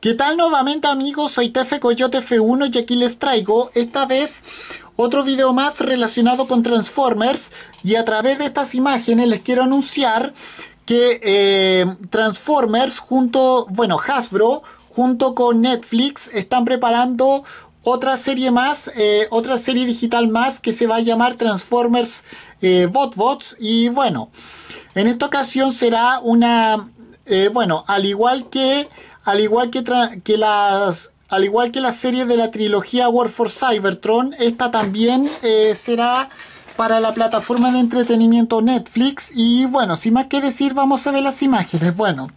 ¿Qué tal nuevamente amigos? Soy Tefe Coyote F1 y aquí les traigo esta vez otro video más relacionado con Transformers y a través de estas imágenes les quiero anunciar que eh, Transformers junto, bueno Hasbro junto con Netflix están preparando otra serie más, eh, otra serie digital más que se va a llamar Transformers eh, BotBots y bueno, en esta ocasión será una, bueno, al igual que al igual que, las al igual que la serie de la trilogía War for Cybertron, esta también eh, será para la plataforma de entretenimiento Netflix. Y bueno, sin más que decir, vamos a ver las imágenes. Bueno,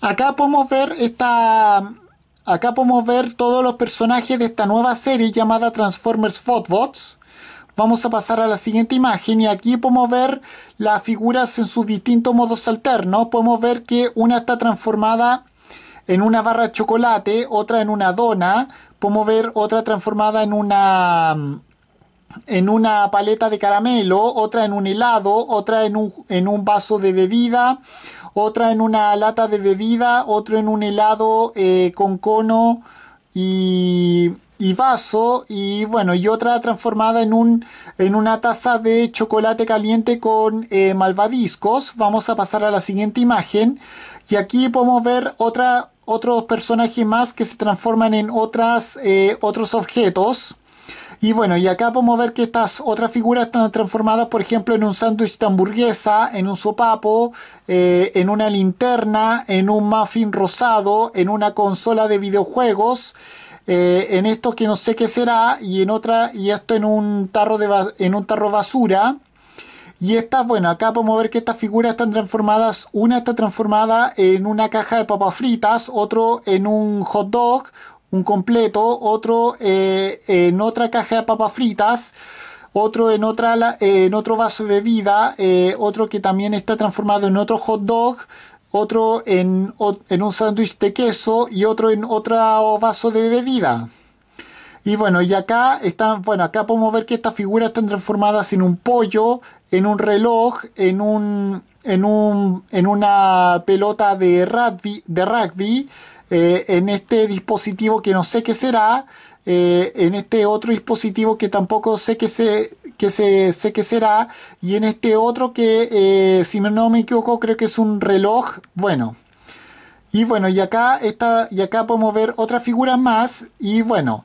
acá podemos ver Acá podemos ver todos los personajes de esta nueva serie llamada Transformers Fotbots. Vamos a pasar a la siguiente imagen y aquí podemos ver las figuras en sus distintos modos alternos. Podemos ver que una está transformada en una barra de chocolate, otra en una dona, podemos ver otra transformada en una mm, en una paleta de caramelo, otra en un helado, otra en un, en un vaso de bebida, otra en una lata de bebida, otro en un helado eh, con cono y, vaso y bueno y otra transformada en un en una taza de chocolate caliente con eh, malvadiscos vamos a pasar a la siguiente imagen y aquí podemos ver otra otros personajes más que se transforman en otras, eh, otros objetos. Y bueno, y acá podemos ver que estas otras figuras están transformadas, por ejemplo, en un sándwich de hamburguesa, en un sopapo, eh, en una linterna, en un muffin rosado, en una consola de videojuegos, eh, en esto que no sé qué será, y en otra, y esto en un tarro de en un tarro basura. Y estas, bueno, acá podemos ver que estas figuras están transformadas, una está transformada en una caja de papas fritas, otro en un hot dog, un completo, otro eh, en otra caja de papas fritas, otro en, otra, en otro vaso de bebida, eh, otro que también está transformado en otro hot dog, otro en, en un sándwich de queso y otro en otro vaso de bebida. Y bueno, y acá están, bueno, acá podemos ver que estas figuras están transformadas en un pollo, en un reloj, en un en un en una pelota de rugby, de rugby eh, en este dispositivo que no sé qué será, eh, en este otro dispositivo que tampoco sé qué se, sé qué será, y en este otro que, eh, si no me equivoco, creo que es un reloj, bueno. Y bueno, y acá, está, y acá podemos ver otra figura más, y bueno,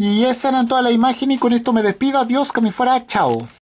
y esa era toda la imagen y con esto me despido. Adiós, que me fuera. Chao.